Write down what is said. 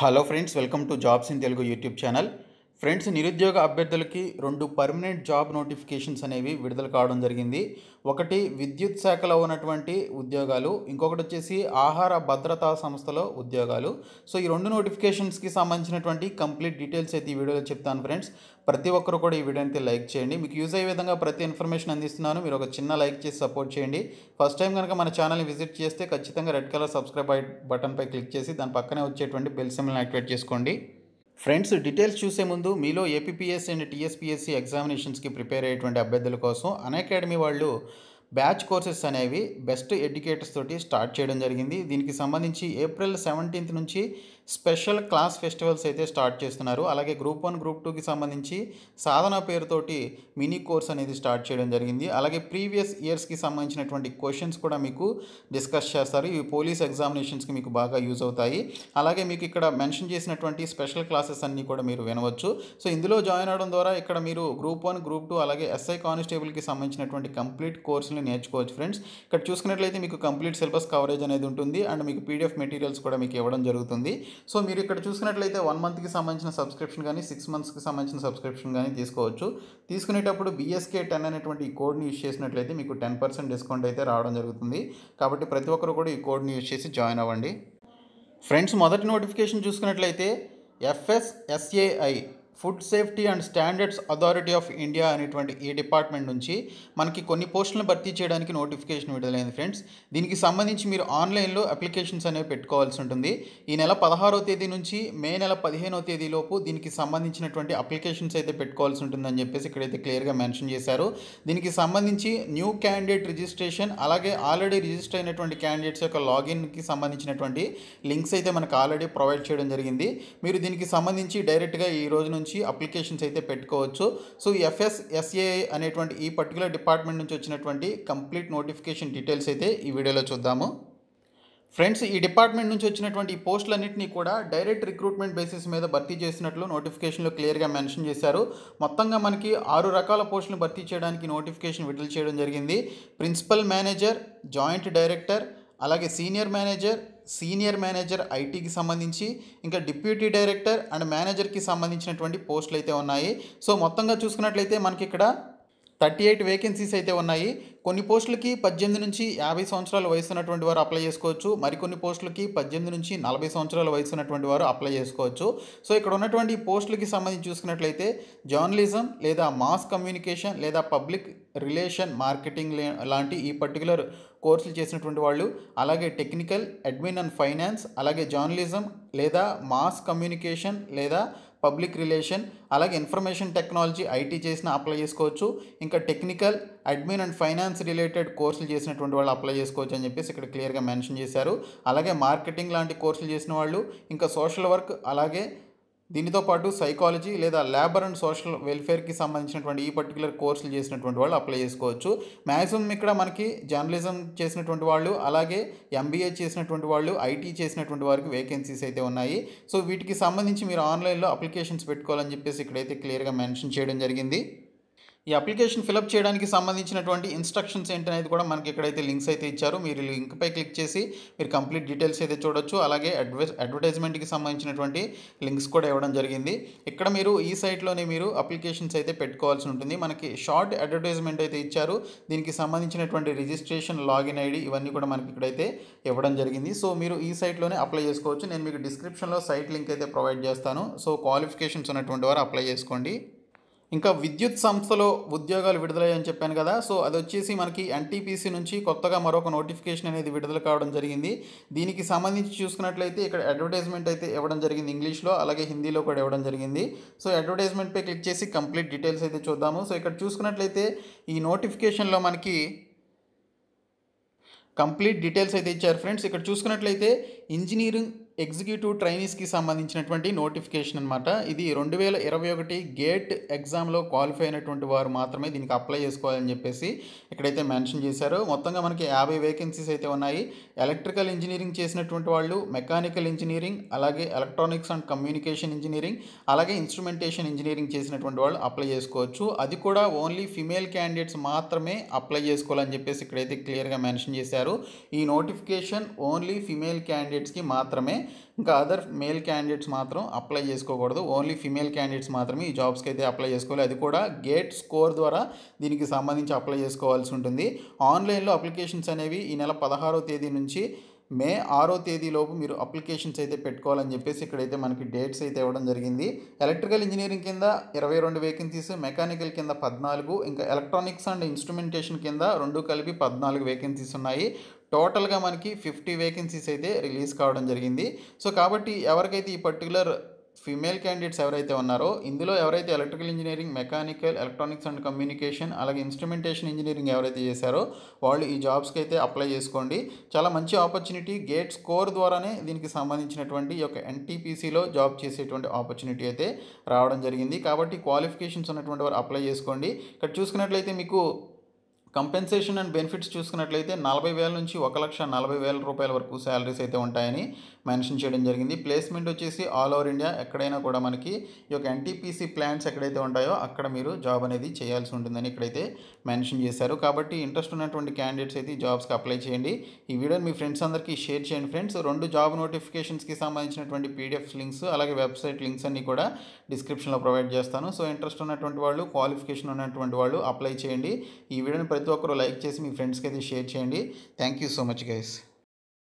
hello friends welcome to jobs in Telugu YouTube channel friends నిరుద్యోగ అభ్యర్థులకి రెండు పర్మనెంట్ జాబ్ నోటిఫికేషన్స్ అనేవి విడుదల కావడం జరిగింది ఒకటి విద్యుత్ శాఖలో ఉన్నటువంటి ఉద్యోగాలు ఇంకొకటి వచ్చేసి ఆహార భద్రతా సంస్థలో ఉద్యోగాలు సో ఈ రెండు నోటిఫికేషన్స్కి సంబంధించినటువంటి కంప్లీట్ డీటెయిల్స్ అయితే ఈ వీడియోలో చెప్తాను ఫ్రెండ్స్ ప్రతి ఒక్కరు కూడా ఈ వీడియో అయితే లైక్ చేయండి మీకు యూజ్ అయ్యే విధంగా ప్రతి ఇన్ఫర్మేషన్ అందిస్తున్నాను మీరు ఒక చిన్న లైక్ చేసి సపోర్ట్ చేయండి ఫస్ట్ టైం కనుక మన ఛానల్ని విజిట్ చేస్తే ఖచ్చితంగా రెడ్ కలర్ సబ్స్క్రైబ్ బటన్పై క్లిక్ చేసి దాని పక్కనే వచ్చేటువంటి బెల్ సిమ్ని యాక్టివేట్ చేసుకోండి ఫ్రెండ్స్ డీటెయిల్స్ చూసే ముందు మీలో ఏపీఎస్సీ అండ్ టీఎస్పీఎస్సీ ఎగ్జామినేషన్స్కి ప్రిపేర్ అయ్యేటువంటి అభ్యర్థుల కోసం అన్అకాడమీ వాళ్ళు బ్యాచ్ కోర్సెస్ అనేవి బెస్ట్ ఎడ్యుకేటర్స్ తోటి స్టార్ట్ చేయడం జరిగింది దీనికి సంబంధించి ఏప్రిల్ సెవెంటీన్త్ నుంచి స్పెషల్ క్లాస్ ఫెస్టివల్స్ అయితే స్టార్ట్ చేస్తున్నారు అలాగే గ్రూప్ వన్ గ్రూప్ టూకి సంబంధించి సాధన పేరుతోటి మినీ కోర్స్ అనేది స్టార్ట్ చేయడం జరిగింది అలాగే ప్రీవియస్ ఇయర్స్కి సంబంధించినటువంటి క్వశ్చన్స్ కూడా మీకు డిస్కస్ చేస్తారు ఇవి పోలీస్ ఎగ్జామినేషన్స్కి మీకు బాగా యూజ్ అవుతాయి అలాగే మీకు ఇక్కడ మెన్షన్ చేసినటువంటి స్పెషల్ క్లాసెస్ అన్నీ కూడా మీరు వినవచ్చు సో ఇందులో జాయిన్ అవడం ద్వారా ఇక్కడ మీరు గ్రూప్ వన్ గ్రూప్ టూ అలాగే ఎస్ఐ కానిస్టేబుల్కి సంబంధించినటువంటి కంప్లీట్ కోర్సులు నేర్చుకోవచ్చు ఫ్రెండ్స్ ఇక్కడ చూసుకున్నట్లయితే మీకు కంప్లీట్ సిలబస్ కవరేజ్ అనేది ఉంటుంది అండ్ మీకు పీడిఎఫ్ మెటీరియల్స్ కూడా మీకు ఇవ్వడం జరుగుతుంది సో మీరు ఇక్కడ చూసుకున్నట్లయితే వన్ మంత్కి సంబంధించిన సబ్స్క్రిప్షన్ కానీ సిక్స్ మంత్స్కి సంబంధించిన సబ్స్క్రిప్షన్ కానీ తీసుకోవచ్చు తీసుకునేటప్పుడు బీఎస్కే టెన్ అనేటువంటి ఈ కోడ్ని యూజ్ చేసినట్లయితే మీకు టెన్ పర్సెంట్ డిస్కౌంట్ అయితే రావడం జరుగుతుంది కాబట్టి ప్రతి ఒక్కరు కూడా ఈ కోడ్ని యూజ్ చేసి జాయిన్ అవ్వండి ఫ్రెండ్స్ మొదటి నోటిఫికేషన్ చూసుకున్నట్లయితే FSSAI food safety and standards authority of India అనేటువంటి ఈ డిపార్ట్మెంట్ నుంచి మనకి కొన్ని పోస్టులను భర్తీ చేయడానికి నోటిఫికేషన్ విడుదలైంది ఫ్రెండ్స్ దీనికి సంబంధించి మీరు ఆన్లైన్లో అప్లికేషన్స్ అనేవి పెట్టుకోవాల్సి ఉంటుంది ఈ నెల పదహారో తేదీ నుంచి మే నెల పదిహేనో తేదీలోపు దీనికి సంబంధించినటువంటి అప్లికేషన్స్ అయితే పెట్టుకోవాల్సి ఉంటుందని చెప్పేసి ఇక్కడైతే క్లియర్గా మెన్షన్ చేశారు దీనికి సంబంధించి న్యూ క్యాండిడేట్ రిజిస్ట్రేషన్ అలాగే ఆల్రెడీ రిజిస్టర్ అయినటువంటి క్యాండిడేట్స్ యొక్క లాగిన్కి సంబంధించినటువంటి లింక్స్ అయితే మనకు ఆల్రెడీ ప్రొవైడ్ చేయడం జరిగింది మీరు దీనికి సంబంధించి డైరెక్ట్గా ఈ రోజు నుంచి వచ్చి అప్లికేషన్స్ అయితే పెట్టుకోవచ్చు సో ఎఫ్ఎస్ఎస్ఏ అనేటువంటి ఈ పర్టికులర్ డిపార్ట్మెంట్ నుంచి వచ్చినటువంటి కంప్లీట్ నోటిఫికేషన్ డీటెయిల్స్ అయితే ఈ వీడియోలో చూద్దాము ఫ్రెండ్స్ ఈ డిపార్ట్మెంట్ నుంచి వచ్చినటువంటి పోస్టులన్నింటినీ కూడా డైరెక్ట్ రిక్రూట్మెంట్ బేసిస్ మీద భర్తీ చేసినట్లు నోటిఫికేషన్లో క్లియర్గా మెన్షన్ చేశారు మొత్తంగా మనకి ఆరు రకాల పోస్టులను భర్తీ చేయడానికి నోటిఫికేషన్ విడుదల చేయడం జరిగింది ప్రిన్సిపల్ మేనేజర్ జాయింట్ డైరెక్టర్ అలాగే సీనియర్ మేనేజర్ సీనియర్ మేనేజర్ ఐటీకి సంబంధించి ఇంకా డిప్యూటీ డైరెక్టర్ అండ్ మేనేజర్కి సంబంధించినటువంటి పోస్టులు అయితే ఉన్నాయి సో మొత్తంగా చూసుకున్నట్లయితే మనకి ఇక్కడ థర్టీ ఎయిట్ వేకెన్సీస్ అయితే ఉన్నాయి కొన్ని పోస్టులకి పద్దెనిమిది నుంచి యాభై సంవత్సరాల వయసు ఉన్నటువంటి వారు అప్లై చేసుకోవచ్చు మరికొన్ని పోస్టులకి పద్దెనిమిది నుంచి నలభై సంవత్సరాల వయసు ఉన్నటువంటి వారు అప్లై చేసుకోవచ్చు సో ఇక్కడ ఉన్నటువంటి పోస్టులకి సంబంధించి చూసుకున్నట్లయితే జర్నలిజం లేదా మాస్ కమ్యూనికేషన్ లేదా పబ్లిక్ రిలేషన్ మార్కెటింగ్ లాంటి ఈ పర్టికులర్ కోర్సులు చేసినటువంటి వాళ్ళు అలాగే టెక్నికల్ అడ్మిన్ అండ్ ఫైనాన్స్ అలాగే జర్నలిజం లేదా మాస్ కమ్యూనికేషన్ లేదా పబ్లిక్ రిలేషన్ అలాగే ఇన్ఫర్మేషన్ టెక్నాలజీ ఐటీ చేసిన అప్లై చేసుకోవచ్చు ఇంకా technical admin and finance related కోర్సులు చేసినటువంటి వాళ్ళు అప్లై చేసుకోవచ్చు అని చెప్పేసి ఇక్కడ క్లియర్గా మెన్షన్ చేశారు అలాగే మార్కెటింగ్ లాంటి కోర్సులు చేసిన వాళ్ళు ఇంకా సోషల్ వర్క్ అలాగే దీనితో పాటు సైకాలజీ లేదా లేబర్ అండ్ సోషల్ వెల్ఫేర్కి సంబంధించినటువంటి ఈ పర్టికులర్ కోర్సులు చేసినటువంటి వాళ్ళు అప్లై చేసుకోవచ్చు మ్యాక్సిమం ఇక్కడ మనకి జర్నలిజం చేసినటువంటి వాళ్ళు అలాగే ఎంబీఏ చేసినటువంటి వాళ్ళు ఐటీ చేసినటువంటి వారికి వేకెన్సీస్ అయితే ఉన్నాయి సో వీటికి సంబంధించి మీరు ఆన్లైన్లో అప్లికేషన్స్ పెట్టుకోవాలని చెప్పేసి ఇక్కడైతే క్లియర్గా మెన్షన్ చేయడం జరిగింది ఈ అప్లికేషన్ ఫిలప్ చేయడానికి సంబంధించినటువంటి ఇన్స్ట్రక్షన్స్ ఏంటనేది కూడా మనకి ఇక్కడైతే లింక్స్ అయితే ఇచ్చారు మీరు లింక్పై క్లిక్ చేసి మీరు కంప్లీట్ డీటెయిల్స్ అయితే చూడొచ్చు అలాగే అడ్వర్ అడ్వర్టైజ్మెంట్కి సంబంధించినటువంటి లింక్స్ కూడా ఇవ్వడం జరిగింది ఇక్కడ మీరు ఈ సైట్లోనే మీరు అప్లికేషన్స్ అయితే పెట్టుకోవాల్సి ఉంటుంది మనకి షార్ట్ అడ్వర్టైజ్మెంట్ అయితే ఇచ్చారు దీనికి సంబంధించినటువంటి రిజిస్ట్రేషన్ లాగిన్ ఐడి ఇవన్నీ కూడా మనకి ఇక్కడైతే ఇవ్వడం జరిగింది సో మీరు ఈ సైట్లోనే అప్లై చేసుకోవచ్చు నేను మీకు డిస్క్రిప్షన్లో సైట్ లింక్ అయితే ప్రొవైడ్ చేస్తాను సో క్వాలిఫికేషన్స్ ఉన్నటువంటి వారు అప్లై చేసుకోండి ఇంకా విద్యుత్ సంస్థలో ఉద్యోగాలు విడుదలయ్యని చెప్పాను కదా సో అది వచ్చేసి మనకి ఎన్టీపీసీ నుంచి కొత్తగా మరొక నోటిఫికేషన్ అనేది విడుదల కావడం జరిగింది దీనికి సంబంధించి చూసుకున్నట్లయితే ఇక్కడ అడ్వర్టైజ్మెంట్ అయితే ఇవ్వడం జరిగింది ఇంగ్లీష్లో అలాగే హిందీలో కూడా ఇవ్వడం జరిగింది సో అడ్వర్టైజ్మెంట్పై క్లిక్ చేసి కంప్లీట్ డీటెయిల్స్ అయితే చూద్దాము సో ఇక్కడ చూసుకున్నట్లయితే ఈ నోటిఫికేషన్లో మనకి కంప్లీట్ డీటెయిల్స్ అయితే ఇచ్చారు ఫ్రెండ్స్ ఇక్కడ చూసుకున్నట్లయితే ఇంజనీరింగ్ ఎగ్జిక్యూటివ్ ట్రైనీస్కి సంబంధించినటువంటి నోటిఫికేషన్ అనమాట ఇది రెండు వేల ఇరవై ఒకటి గేట్ ఎగ్జామ్లో క్వాలిఫై అయినటువంటి వారు మాత్రమే దీనికి అప్లై చేసుకోవాలని చెప్పేసి ఇక్కడైతే మెన్షన్ చేశారు మొత్తంగా మనకి యాభై వేకెన్సీస్ అయితే ఉన్నాయి ఎలక్ట్రికల్ ఇంజనీరింగ్ చేసినటువంటి వాళ్ళు మెకానికల్ ఇంజనీరింగ్ అలాగే ఎలక్ట్రానిక్స్ అండ్ కమ్యూనికేషన్ ఇంజనీరింగ్ అలాగే ఇన్స్ట్రుమెంటేషన్ ఇంజనీరింగ్ చేసినటువంటి వాళ్ళు అప్లై చేసుకోవచ్చు అది కూడా ఓన్లీ ఫిమేల్ క్యాండిడేట్స్ మాత్రమే అప్లై చేసుకోవాలని చెప్పేసి ఇక్కడైతే క్లియర్గా మెన్షన్ చేశారు ఈ నోటిఫికేషన్ ఓన్లీ ఫిమేల్ క్యాండిడేట్స్కి మాత్రమే ఇంకా అదర్ మేల్ క్యాండిడేట్స్ మాత్రం అప్లై చేసుకోకూడదు ఓన్లీ ఫిమేల్ క్యాండిడేట్స్ మాత్రమే ఈ జాబ్స్కి అయితే అప్లై చేసుకోవాలి అది కూడా గేట్ స్కోర్ ద్వారా దీనికి సంబంధించి అప్లై చేసుకోవాల్సి ఉంటుంది ఆన్లైన్లో అప్లికేషన్స్ అనేవి ఈ నెల పదహారో తేదీ నుంచి మే ఆరో తేదీలోపు మీరు అప్లికేషన్స్ అయితే పెట్టుకోవాలని చెప్పేసి ఇక్కడైతే మనకి డేట్స్ అయితే ఇవ్వడం జరిగింది ఎలక్ట్రికల్ ఇంజనీరింగ్ కింద ఇరవై రెండు వేకెన్సీస్ మెకానికల్ కింద పద్నాలుగు ఇంకా ఎలక్ట్రానిక్స్ అండ్ ఇన్స్ట్రుమెంటేషన్ కింద రెండు కలిపి పద్నాలుగు వేకెన్సీస్ ఉన్నాయి టోటల్గా మనకి ఫిఫ్టీ వేకెన్సీస్ అయితే రిలీజ్ కావడం జరిగింది సో కాబట్టి ఎవరికైతే ఈ పర్టికులర్ ఫీమేల్ క్యాండిడేట్స్ ఎవరైతే ఉన్నారో ఇందులో ఎవరైతే electrical engineering mechanical electronics and communication అలాగే ఇన్స్ట్రుమెంటేషన్ ఇంజనీరింగ్ ఎవరైతే చేశారో వాళ్ళు ఈ జాబ్స్కి అయితే అప్లై చేసుకోండి చాలా మంచి ఆపర్చునిటీ గేట్ స్కోర్ ద్వారానే దీనికి సంబంధించినటువంటి ఈ యొక్క ఎన్టీపీసీలో జాబ్ చేసేటువంటి ఆపర్చునిటీ అయితే రావడం జరిగింది కాబట్టి క్వాలిఫికేషన్స్ ఉన్నటువంటి వారు అప్లై చేసుకోండి ఇక్కడ చూసుకున్నట్లయితే మీకు కంపెన్సేషన్ అండ్ బెనిఫిట్స్ చూసుకున్నట్లయితే నలభై వేల నుంచి ఒక లక్ష నలభై వేల రూపాయల వరకు శాలరీస్ అయితే ఉంటాయని మెన్షన్ చేయడం జరిగింది ప్లేస్మెంట్ వచ్చేసి ఆల్ ఓవర్ ఇండియా ఎక్కడైనా కూడా మనకి ఈ యొక్క ఎన్టీపీసీ ప్లాంట్స్ ఎక్కడైతే ఉంటాయో అక్కడ మీరు జాబ్ అనేది చేయాల్సి ఉంటుందని ఇక్కడైతే మెన్షన్ చేశారు కాబట్టి ఇంట్రెస్ట్ ఉన్నటువంటి క్యాండిడేట్స్ అయితే జాబ్స్కి అప్లై చేయండి ఈ వీడియోని మీ ఫ్రెండ్స్ అందరికీ షేర్ చేయండి ఫ్రెండ్స్ రెండు జాబ్ నోటిఫికేషన్స్కి సంబంధించినటువంటి పీడిఎఫ్ లింక్స్ అలాగే వెబ్సైట్ లింక్స్ అన్నీ కూడా డిస్క్రిప్షన్లో ప్రొవైడ్ చేస్తాను సో ఇంట్రెస్ట్ ఉన్నటువంటి వాళ్ళు క్వాలిఫికేషన్ ఉన్నటువంటి వాళ్ళు అప్లై చేయండి ఈ వీడియోని ప్రతి ఒక్కరూ లైక్ చేసి మీ ఫ్రెండ్స్కి అయితే షేర్ చేయండి thank you so much guys